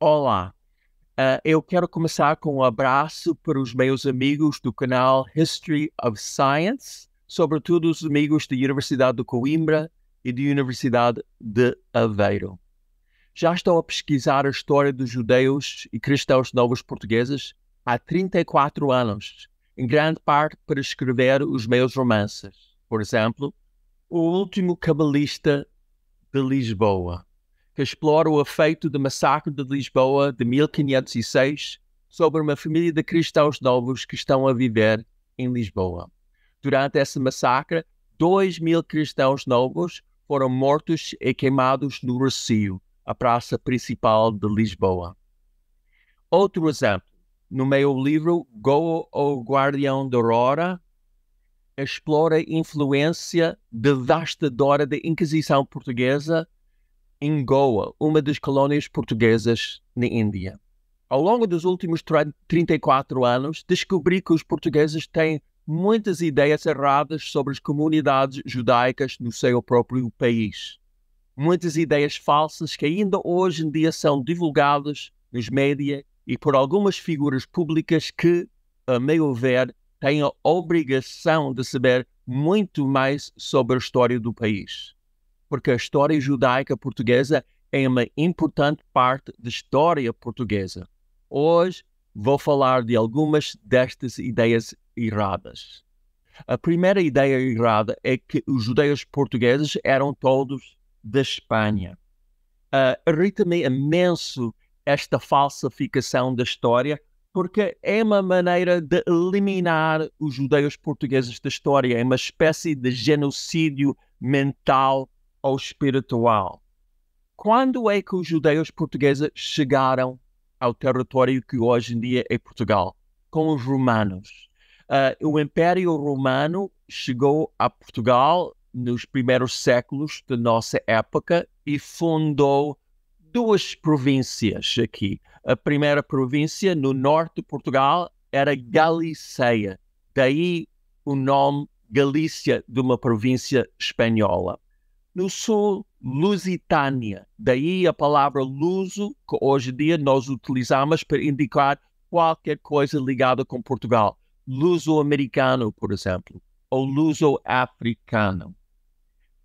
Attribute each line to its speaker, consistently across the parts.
Speaker 1: Olá, uh, eu quero começar com um abraço para os meus amigos do canal History of Science, sobretudo os amigos da Universidade de Coimbra e da Universidade de Aveiro. Já estou a pesquisar a história dos judeus e cristãos novos portugueses há 34 anos, em grande parte para escrever os meus romances. Por exemplo, O Último Cabalista de Lisboa que explora o efeito do massacre de Lisboa de 1506 sobre uma família de cristãos novos que estão a viver em Lisboa. Durante esse massacre, 2 mil cristãos novos foram mortos e queimados no Rocio, a praça principal de Lisboa. Outro exemplo, no meio livro Go ao Guardião da Aurora, explora a influência devastadora da Inquisição Portuguesa em Goa, uma das colónias portuguesas na Índia. Ao longo dos últimos 34 anos, descobri que os portugueses têm muitas ideias erradas sobre as comunidades judaicas no seu próprio país. Muitas ideias falsas que ainda hoje em dia são divulgadas nos médias e por algumas figuras públicas que, a meu ver, têm a obrigação de saber muito mais sobre a história do país porque a história judaica portuguesa é uma importante parte da história portuguesa. Hoje vou falar de algumas destas ideias erradas. A primeira ideia errada é que os judeus portugueses eram todos da Espanha. Uh, Irrita-me imenso esta falsificação da história, porque é uma maneira de eliminar os judeus portugueses da história, é uma espécie de genocídio mental ou espiritual. Quando é que os judeus portugueses chegaram ao território que hoje em dia é Portugal? Com os romanos. Uh, o Império Romano chegou a Portugal nos primeiros séculos da nossa época e fundou duas províncias aqui. A primeira província no norte de Portugal era Galiceia, daí o nome Galícia de uma província espanhola no sul Lusitânia. Daí a palavra luso, que hoje em dia nós utilizamos para indicar qualquer coisa ligada com Portugal. Luso-americano, por exemplo, ou luso-africano.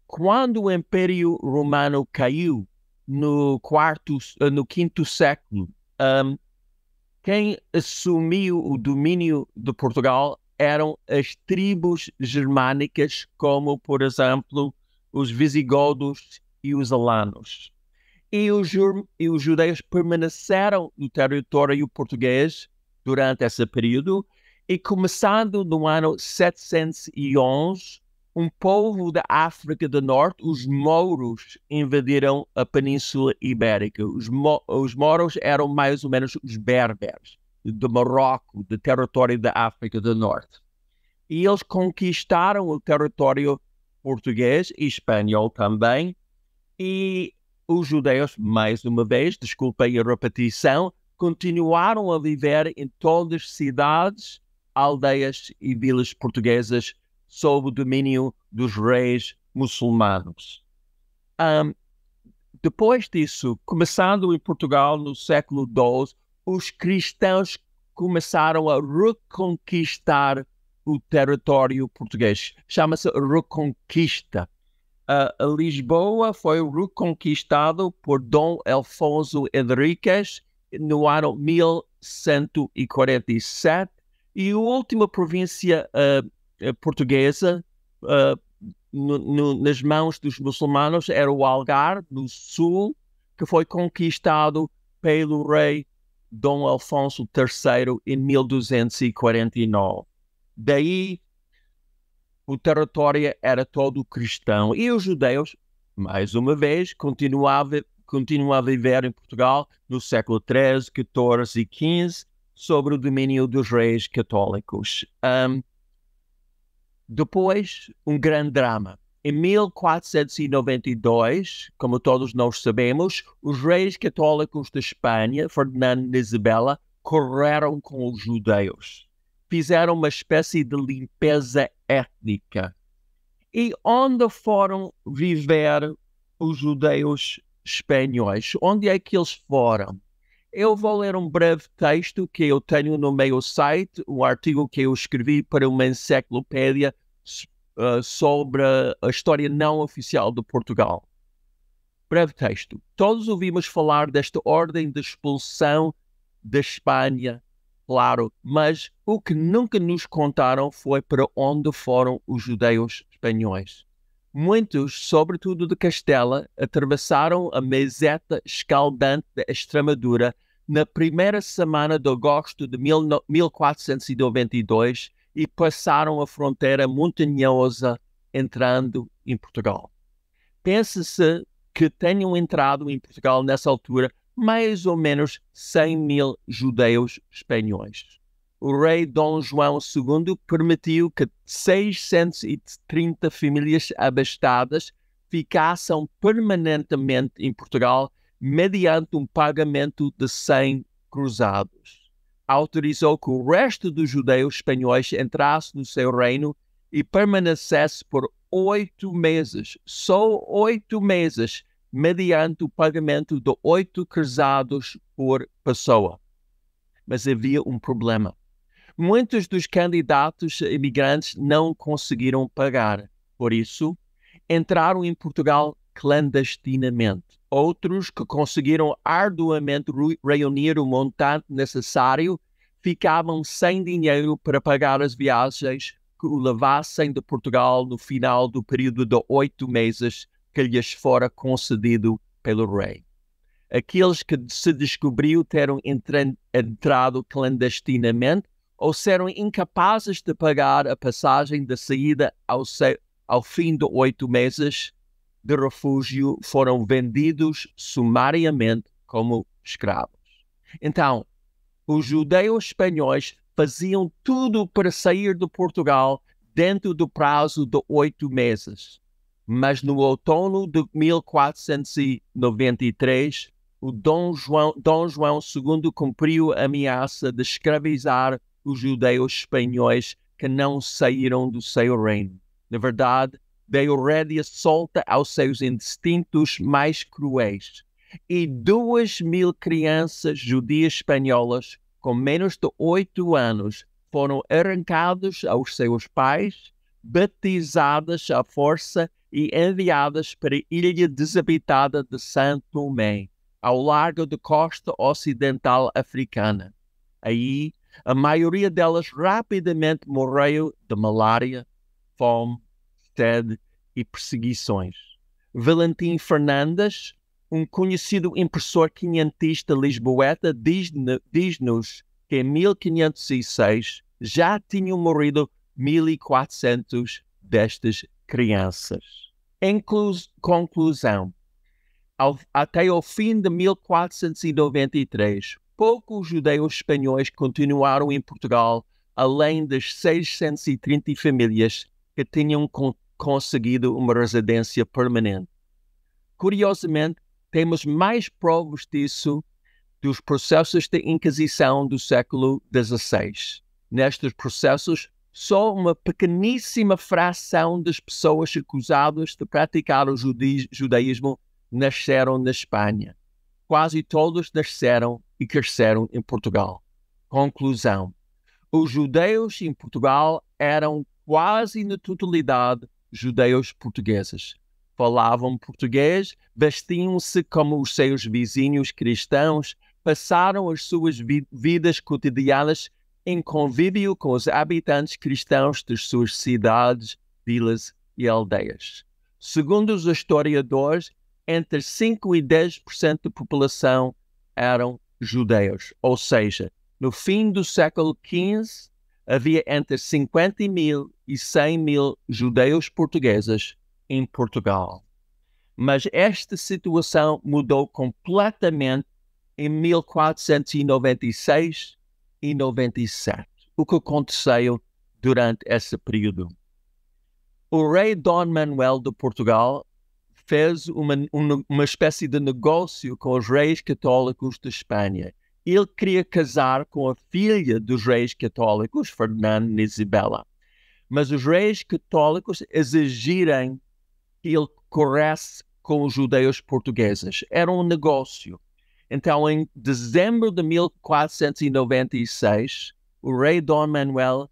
Speaker 1: Quando o Império Romano caiu no quarto, eh, no quinto século, um, quem assumiu o domínio de Portugal eram as tribos germânicas, como por exemplo os visigodos e os alanos. E os, e os judeus permaneceram no território português durante esse período e começando no ano 711, um povo da África do Norte, os mouros, invadiram a Península Ibérica. Os, mo os mouros eram mais ou menos os berberes do Marrocos, do território da África do Norte. E eles conquistaram o território português e espanhol também. E os judeus, mais uma vez, desculpem a repetição, continuaram a viver em todas as cidades, aldeias e vilas portuguesas sob o domínio dos reis muçulmanos. Um, depois disso, começando em Portugal no século XII, os cristãos começaram a reconquistar o território português. Chama-se Reconquista. Lisboa foi reconquistado por Dom Alfonso Henriques no ano 1147 e a última província uh, portuguesa uh, no, no, nas mãos dos muçulmanos era o Algar no sul, que foi conquistado pelo rei Dom Alfonso III em 1249. Daí o território era todo cristão e os judeus, mais uma vez, continuavam, continuava a viver em Portugal no século XIII, XIV e XV sobre o domínio dos reis católicos. Um, depois, um grande drama. Em 1492, como todos nós sabemos, os reis católicos da Espanha, Fernando e Isabela, correram com os judeus fizeram uma espécie de limpeza étnica. E onde foram viver os judeus espanhóis? Onde é que eles foram? Eu vou ler um breve texto que eu tenho no meu site, um artigo que eu escrevi para uma enciclopédia uh, sobre a história não oficial de Portugal. Breve texto. Todos ouvimos falar desta ordem de expulsão da Espanha claro, mas o que nunca nos contaram foi para onde foram os judeus espanhóis. Muitos, sobretudo de Castela, atravessaram a meseta escaldante da Extremadura na primeira semana de agosto de 1492 e passaram a fronteira montanhosa entrando em Portugal. pense se que tenham entrado em Portugal nessa altura mais ou menos 100 mil judeus espanhóis. O rei Dom João II permitiu que 630 famílias abastadas ficassem permanentemente em Portugal mediante um pagamento de 100 cruzados. Autorizou que o resto dos judeus espanhóis entrasse no seu reino e permanecesse por oito meses, só oito meses, mediante o pagamento de oito cruzados por pessoa. Mas havia um problema. Muitos dos candidatos imigrantes não conseguiram pagar, por isso, entraram em Portugal clandestinamente. Outros que conseguiram arduamente reunir o montante necessário ficavam sem dinheiro para pagar as viagens que o levassem de Portugal no final do período de oito meses que lhes fora concedido pelo rei. Aqueles que se descobriu terem entrado clandestinamente ou serem incapazes de pagar a passagem de saída ao, ao fim de oito meses de refúgio foram vendidos sumariamente como escravos. Então, os judeus espanhóis faziam tudo para sair de Portugal dentro do prazo de oito meses mas no outono de 1493, o Dom João, Dom João II cumpriu a ameaça de escravizar os judeus espanhóis que não saíram do seu reino. Na verdade, deu rédea solta aos seus instintos mais cruéis. E duas mil crianças judias espanholas com menos de oito anos foram arrancadas aos seus pais, batizadas à força e enviadas para a ilha desabitada de Santo Tomé, ao largo da costa ocidental africana. Aí, a maioria delas rapidamente morreu de malária, fome, sede e perseguições. Valentim Fernandes, um conhecido impressor quinhentista lisboeta, diz-nos que em 1506 já tinham morrido 1400 destas crianças. Em conclusão, ao, até o fim de 1493, poucos judeus espanhóis continuaram em Portugal, além das 630 famílias que tinham con conseguido uma residência permanente. Curiosamente, temos mais provas disso dos processos de Inquisição do século XVI. Nestes processos, só uma pequeníssima fração das pessoas acusadas de praticar o judaísmo nasceram na Espanha. Quase todos nasceram e cresceram em Portugal. Conclusão: os judeus em Portugal eram quase na totalidade judeus portugueses. Falavam português, vestiam-se como os seus vizinhos cristãos, passaram as suas vidas cotidianas em convívio com os habitantes cristãos de suas cidades, vilas e aldeias. Segundo os historiadores, entre 5 e 10% da população eram judeus, ou seja, no fim do século XV havia entre 50 mil e 100 mil judeus portugueses em Portugal. Mas esta situação mudou completamente em 1496, e 97. O que aconteceu durante esse período? O rei Dom Manuel de Portugal fez uma, uma, uma espécie de negócio com os reis católicos de Espanha. Ele queria casar com a filha dos reis católicos, Fernando e Isabela. Mas os reis católicos exigiram que ele corresse com os judeus portugueses. Era um negócio. Então, em dezembro de 1496, o rei Dom Manuel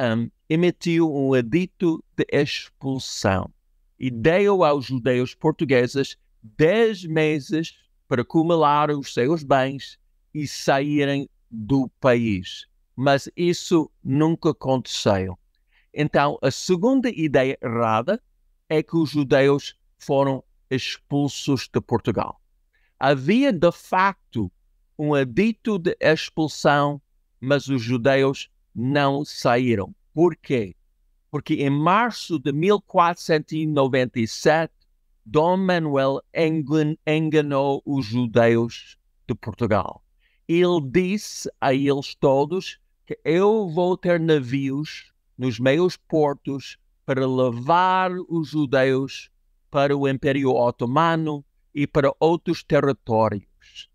Speaker 1: um, emitiu um edito de expulsão e deu aos judeus portugueses dez meses para acumular os seus bens e saírem do país. Mas isso nunca aconteceu. Então, a segunda ideia errada é que os judeus foram expulsos de Portugal. Havia de facto um adito de expulsão, mas os judeus não saíram. Por quê? Porque em março de 1497, Dom Manuel Englund enganou os judeus de Portugal. Ele disse a eles todos que eu vou ter navios nos meus portos para levar os judeus para o Império Otomano, e para outros territórios,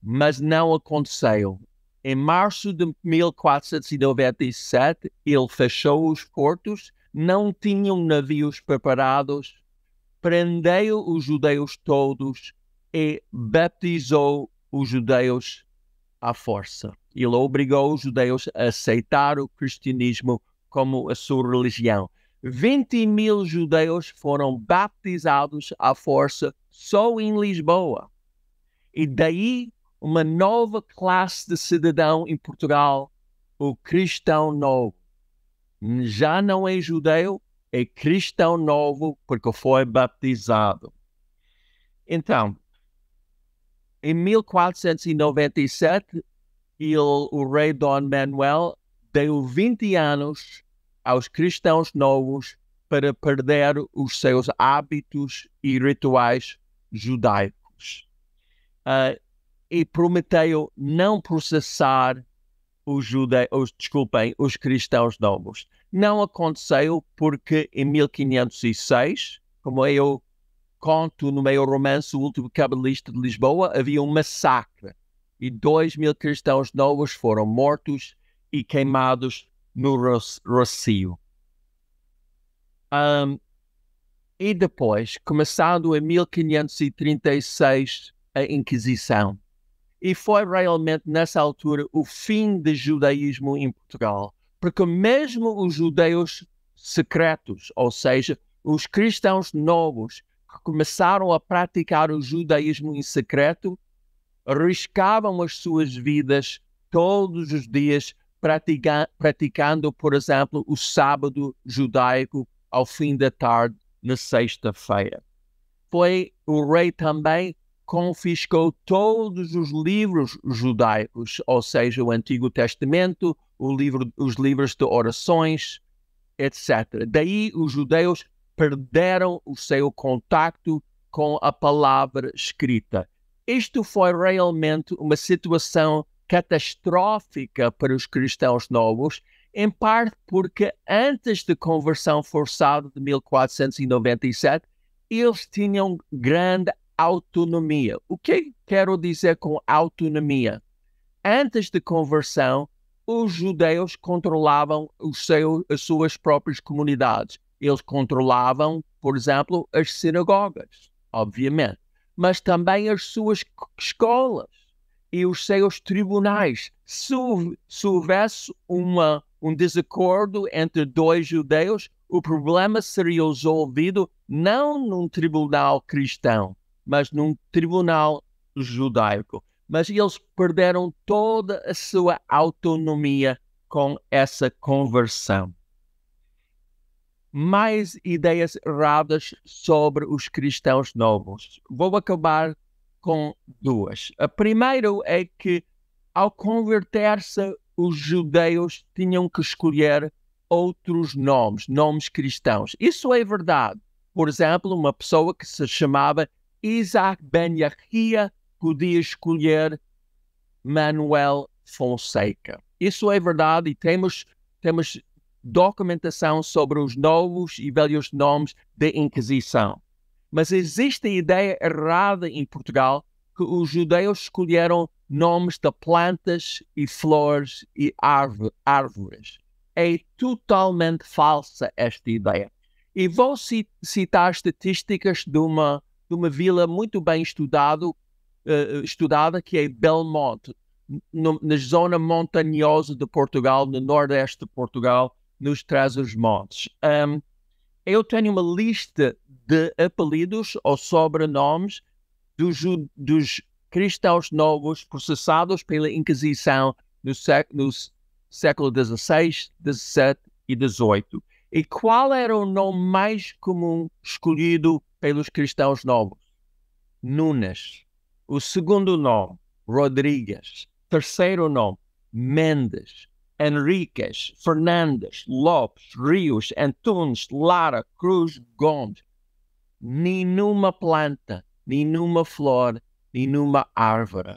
Speaker 1: mas não aconteceu. Em março de 1497, ele fechou os portos, não tinham navios preparados, prendeu os judeus todos e batizou os judeus à força. Ele obrigou os judeus a aceitar o cristianismo como a sua religião. 20 mil judeus foram batizados à força só em Lisboa. E daí uma nova classe de cidadão em Portugal, o cristão novo. Já não é judeu, é cristão novo porque foi batizado. Então, em 1497, ele, o rei Dom Manuel deu 20 anos aos cristãos novos para perder os seus hábitos e rituais judaicos. Uh, e prometeu não processar os os desculpem, os cristãos novos. Não aconteceu porque em 1506, como eu conto no meu romance O Último Cabalista de Lisboa, havia um massacre e dois mil cristãos novos foram mortos e queimados no Rocio. Um, e depois, começando em 1536, a Inquisição. E foi realmente nessa altura o fim do judaísmo em Portugal. Porque mesmo os judeus secretos, ou seja, os cristãos novos que começaram a praticar o judaísmo em secreto, arriscavam as suas vidas todos os dias pratica, praticando, por exemplo, o sábado judaico ao fim da tarde, na sexta-feira. Foi o rei também confiscou todos os livros judaicos, ou seja, o Antigo Testamento, o livro, os livros de orações, etc. Daí os judeus perderam o seu contacto com a palavra escrita. Isto foi realmente uma situação catastrófica para os cristãos novos, em parte porque antes da conversão forçada de 1497, eles tinham grande autonomia. O que é quero dizer com autonomia? Antes da conversão, os judeus controlavam os seus, as suas próprias comunidades. Eles controlavam, por exemplo, as sinagogas, obviamente, mas também as suas escolas e os seus tribunais. Se, se houvesse uma, um desacordo entre dois judeus, o problema seria resolvido não num tribunal cristão, mas num tribunal judaico. Mas eles perderam toda a sua autonomia com essa conversão. Mais ideias erradas sobre os cristãos novos. Vou acabar com duas. A primeira é que, ao converter-se, os judeus tinham que escolher outros nomes, nomes cristãos. Isso é verdade. Por exemplo, uma pessoa que se chamava Isaac Ben Yahia podia escolher Manuel Fonseca. Isso é verdade e temos, temos documentação sobre os novos e velhos nomes da Inquisição. Mas existe a ideia errada em Portugal que os judeus escolheram nomes de plantas e flores e árvores. É totalmente falsa esta ideia. E vou citar estatísticas de uma, de uma vila muito bem estudado, uh, estudada, que é Belmonte, no, na zona montanhosa de Portugal, no nordeste de Portugal, nos Trás-os-Montes. Um, eu tenho uma lista de apelidos ou sobrenomes dos, dos cristãos novos processados pela Inquisição no, no século XVI, XVII e XVIII. E qual era o nome mais comum escolhido pelos cristãos novos? Nunes. O segundo nome, Rodrigues. Terceiro nome, Mendes. Henriquez, Fernandes, Lopes, Rios, Antunes, Lara, Cruz, Gomes. Nenhuma planta, nenhuma flor, nenhuma árvore.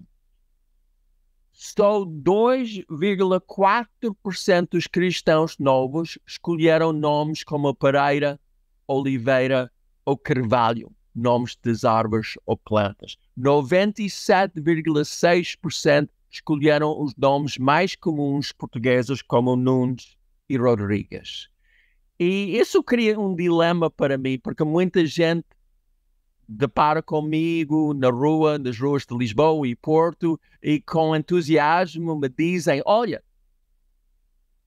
Speaker 1: Só 2,4% dos cristãos novos escolheram nomes como Pereira, Oliveira ou Carvalho, nomes das árvores ou plantas. 97,6% escolheram os nomes mais comuns portugueses como Nunes e Rodrigues. E isso cria um dilema para mim, porque muita gente depara comigo na rua, nas ruas de Lisboa e Porto, e com entusiasmo me dizem: Olha,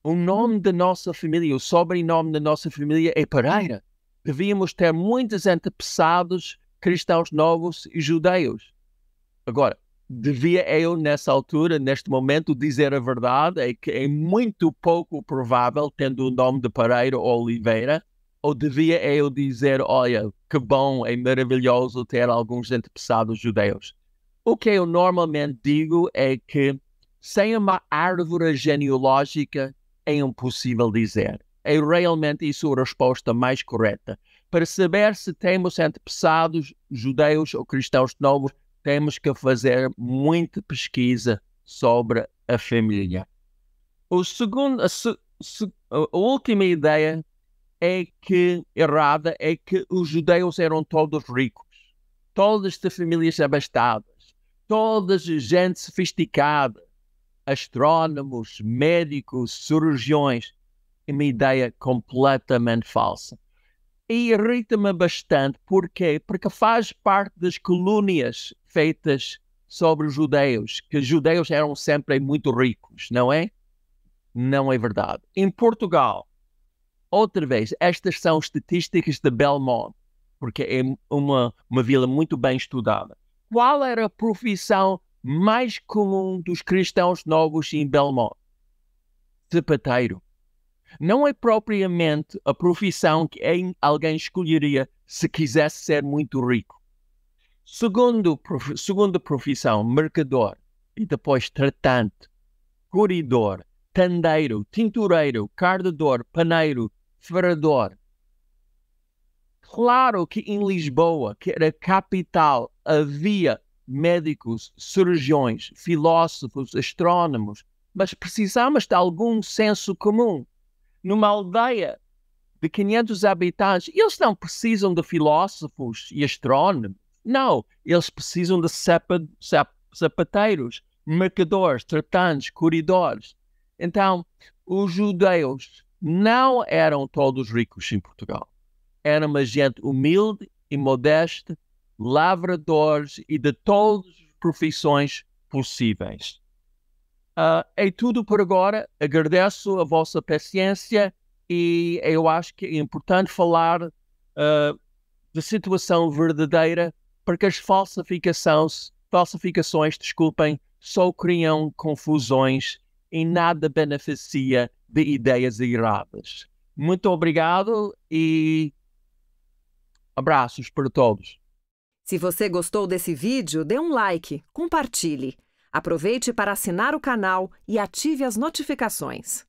Speaker 1: o nome da nossa família, o sobrenome da nossa família é Pereira. Devíamos ter muitos antepassados cristãos novos e judeus. Agora, devia é eu, nessa altura, neste momento, dizer a verdade, é que é muito pouco provável, tendo o nome de Pareiro ou Oliveira, ou devia é eu dizer, olha, que bom, é maravilhoso ter alguns antepassados judeus. O que eu normalmente digo é que sem uma árvore genealógica é impossível dizer. É realmente isso a resposta mais correta. Para saber se temos antepassados judeus ou cristãos novos, temos que fazer muita pesquisa sobre a família. O segundo, a, a última ideia é que errada é que os judeus eram todos ricos, todas as famílias abastadas, todas gente sofisticada, astrônomos, médicos, cirurgiões. É uma ideia completamente falsa. E irrita-me bastante, porquê? Porque faz parte das colônias feitas sobre os judeus, que os judeus eram sempre muito ricos, não é? Não é verdade. Em Portugal, outra vez, estas são estatísticas de Belmont, porque é uma, uma vila muito bem estudada. Qual era a profissão mais comum dos cristãos novos em Belmont? Sapateiro. Não é propriamente a profissão que alguém escolheria se quisesse ser muito rico. Segundo, a profissão, mercador e depois tratante, corredor, tandeiro, tintureiro, cardador, paneiro, ferrador. Claro que em Lisboa, que era a capital, havia médicos, cirurgiões, filósofos, astrônomos, mas precisamos de algum senso comum. Numa aldeia de 500 habitantes, eles não precisam de filósofos e astrônomos não, eles precisam de sapa, sap, sapateiros, mercadores, tratantes, corredores. Então, os judeus não eram todos ricos em Portugal. Era uma gente humilde e modesta, lavradores e de todas as profissões possíveis. Uh, é tudo por agora. Agradeço a vossa paciência e eu acho que é importante falar uh, da situação verdadeira porque as falsificações, falsificações, desculpem, só criam confusões e nada beneficia de ideias erradas. Muito obrigado e abraços para todos. Se você gostou desse vídeo, dê um like, compartilhe. Aproveite para assinar o canal e ative as notificações.